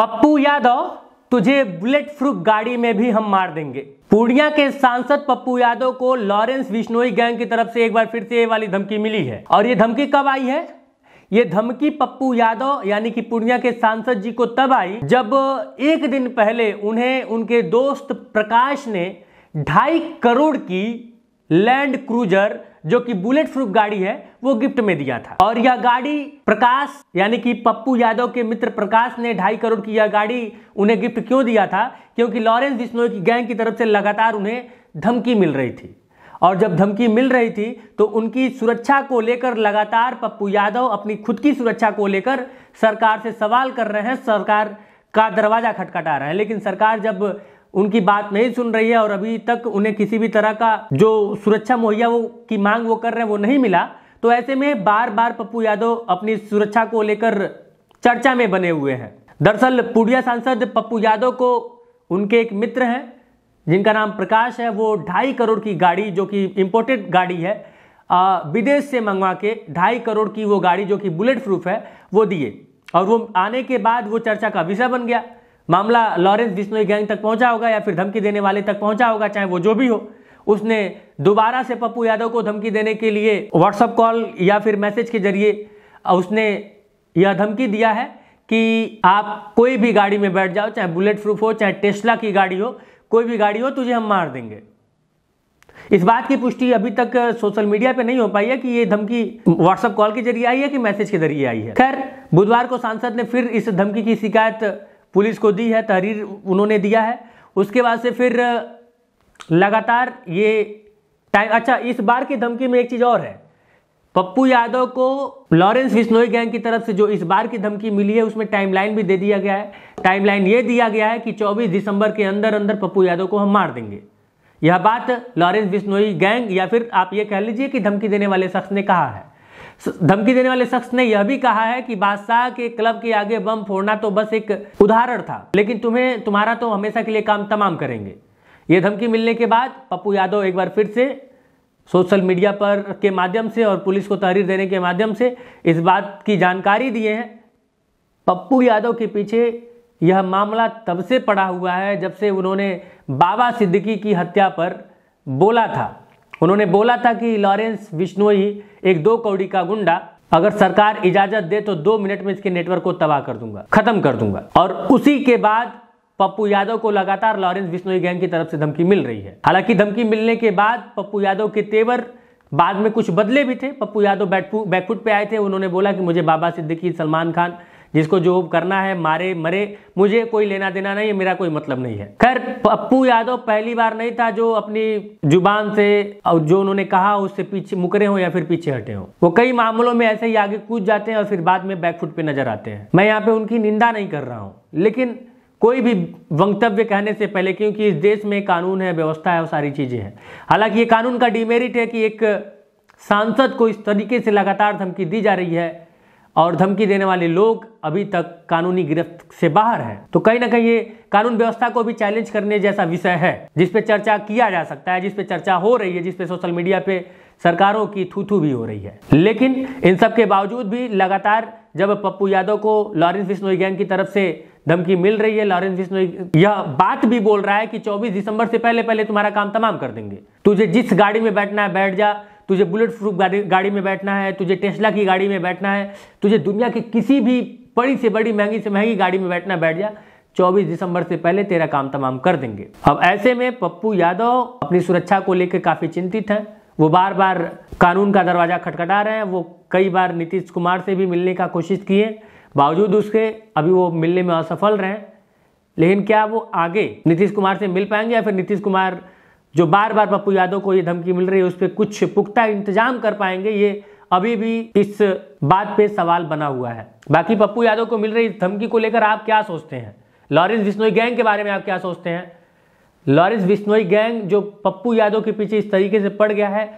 पप्पू यादव तुझे bullet proof गाड़ी में भी हम मार देंगे पूर्णिया के सांसद पप्पू यादव को लॉरेंस विश्नोई गैंग की तरफ से एक बार फिर से ये वाली धमकी मिली है और ये धमकी कब आई है ये धमकी पप्पू यादव यानी कि पूर्णिया के सांसद जी को तब आई जब एक दिन पहले उन्हें उनके दोस्त प्रकाश ने ढाई करोड़ की लैंड क्रूजर जो कि बुलेट प्रूफ गाड़ी है वो गिफ्ट में दिया था और यह गाड़ी प्रकाश यानी कि पप्पू यादव के मित्र प्रकाश ने ढाई करोड़ की यह गाड़ी उन्हें गिफ्ट क्यों दिया था क्योंकि लॉरेंस बिश्नोई की गैंग की तरफ से लगातार उन्हें धमकी मिल रही थी और जब धमकी मिल रही थी तो उनकी सुरक्षा को लेकर लगातार पप्पू यादव अपनी खुद की सुरक्षा को लेकर सरकार से सवाल कर रहे हैं सरकार का दरवाजा खटखटा रहे हैं लेकिन सरकार जब उनकी बात नहीं सुन रही है और अभी तक उन्हें किसी भी तरह का जो सुरक्षा मुहैया वो की मांग वो कर रहे हैं वो नहीं मिला तो ऐसे में बार बार पप्पू यादव अपनी सुरक्षा को लेकर चर्चा में बने हुए हैं दरअसल पूर्णिया सांसद पप्पू यादव को उनके एक मित्र हैं जिनका नाम प्रकाश है वो ढाई करोड़ की गाड़ी जो कि इम्पोर्टेड गाड़ी है विदेश से मंगवा के ढाई करोड़ की वो गाड़ी जो कि बुलेट प्रूफ है वो दिए और वो आने के बाद वो चर्चा का विषय बन गया मामला लॉरेंस बिश्नोई गैंग तक पहुंचा होगा या फिर धमकी देने वाले तक पहुंचा होगा चाहे वो जो भी हो उसने दोबारा से पप्पू यादव को धमकी देने के लिए व्हाट्सअप कॉल या फिर मैसेज के जरिए उसने यह धमकी दिया है कि आप कोई भी गाड़ी में बैठ जाओ चाहे बुलेट प्रूफ हो चाहे टेस्ला की गाड़ी हो कोई भी गाड़ी हो तुझे हम मार देंगे इस बात की पुष्टि अभी तक सोशल मीडिया पे नहीं हो पाई है कि ये धमकी व्हाट्सएप कॉल के जरिए आई है कि मैसेज के जरिए आई है खैर बुधवार को सांसद ने फिर इस धमकी की शिकायत पुलिस को दी है तहरीर उन्होंने दिया है उसके बाद से फिर लगातार ये टाइम अच्छा इस बार की धमकी में एक चीज़ और है पप्पू यादव को लॉरेंस बिश्नोई गैंग की तरफ से जो इस बार की धमकी मिली है उसमें टाइमलाइन भी दे दिया गया है टाइमलाइन ये दिया गया है कि 24 दिसंबर के अंदर अंदर पप्पू यादव को हम मार देंगे यह बात लॉरेंस बिश्नोई गैंग या फिर आप ये कह लीजिए कि धमकी देने वाले शख्स ने कहा है धमकी देने वाले शख्स ने यह भी कहा है कि बादशाह के क्लब के आगे बम फोड़ना तो बस एक उदाहरण था लेकिन तुम्हें तुम्हारा तो हमेशा के लिए काम तमाम करेंगे ये धमकी मिलने के बाद पप्पू यादव एक बार फिर से सोशल मीडिया पर के माध्यम से और पुलिस को तहरीर देने के माध्यम से इस बात की जानकारी दिए हैं पप्पू यादव के पीछे यह मामला तब से पड़ा हुआ है जब से उन्होंने बाबा सिद्दीकी की हत्या पर बोला था उन्होंने बोला था कि लॉरेंस बिश्नोई एक दो कौड़ी का गुंडा अगर सरकार इजाजत दे तो दो मिनट में इसके नेटवर्क को तबाह कर दूंगा खत्म कर दूंगा और उसी के बाद पप्पू यादव को लगातार लॉरेंस बिश्नोई गैंग की तरफ से धमकी मिल रही है हालांकि धमकी मिलने के बाद पप्पू यादव के तेवर बाद में कुछ बदले भी थे पप्पू यादव बैकफुट पे आए थे उन्होंने बोला कि मुझे बाबा सिद्दीकी सलमान खान जिसको जो करना है मारे मरे मुझे कोई लेना देना नहीं है मेरा कोई मतलब नहीं है खैर पप्पू यादव पहली बार नहीं था जो अपनी जुबान से और जो उन्होंने कहा उससे पीछे मुकरे हो या फिर पीछे हटे हो वो कई मामलों में ऐसे ही आगे कूद जाते हैं और फिर बाद में बैकफुट पे नजर आते हैं मैं यहाँ पे उनकी निंदा नहीं कर रहा हूँ लेकिन कोई भी वक्तव्य कहने से पहले क्योंकि इस देश में कानून है व्यवस्था है और सारी चीज़ें हैं हालांकि ये कानून का डिमेरिट है कि एक सांसद को इस तरीके से लगातार धमकी दी जा रही है और धमकी देने वाले लोग अभी तक कानूनी गिरफ्त से बाहर हैं तो कहीं ना कहीं ये कानून व्यवस्था को भी चैलेंज करने जैसा विषय है जिसपे चर्चा किया जा सकता है जिसपे चर्चा हो रही है जिसपे सोशल मीडिया पे सरकारों की थूथू भी हो रही है लेकिन इन सब के बावजूद भी लगातार जब पप्पू यादव को लॉरेंस बिश्नोई गैंग की तरफ से धमकी मिल रही है लॉरेंस बिश्नोई यह बात भी बोल रहा है कि 24 दिसंबर से पहले पहले तुम्हारा काम तमाम कर देंगे तुझे जिस गाड़ी में बैठना है बैठ जा तुझे बुलेट प्रूफ गाड़ी गाड़ी में बैठना है तुझे टेस्ला की गाड़ी में बैठना है तुझे दुनिया की किसी भी बड़ी से बड़ी महंगी से महंगी गाड़ी में बैठना बैठ जा 24 दिसंबर से पहले तेरा काम तमाम कर देंगे अब ऐसे में पप्पू यादव अपनी सुरक्षा को लेकर काफ़ी चिंतित हैं वो बार बार कानून का दरवाज़ा खटखटा रहे हैं वो कई बार नीतीश कुमार से भी मिलने का कोशिश किए बावजूद उसके अभी वो मिलने में असफल रहे लेकिन क्या वो आगे नीतीश कुमार से मिल पाएंगे या फिर नीतीश कुमार जो बार बार पप्पू यादव को ये धमकी मिल रही है उस पर कुछ पुख्ता इंतजाम कर पाएंगे ये अभी भी इस बात पे सवाल बना हुआ है बाकी पप्पू यादव को मिल रही धमकी को लेकर आप क्या सोचते हैं लॉरेंस बिश्नोई गैंग के बारे में आप क्या सोचते हैं लॉरेंस बिश्नोई गैंग जो पप्पू यादव के पीछे इस तरीके से पड़ गया है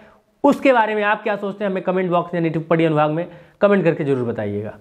उसके बारे में आप क्या सोचते हैं हमें कमेंट बॉक्स यानी टिप्पणी अनुभाग में कमेंट करके जरूर बताइएगा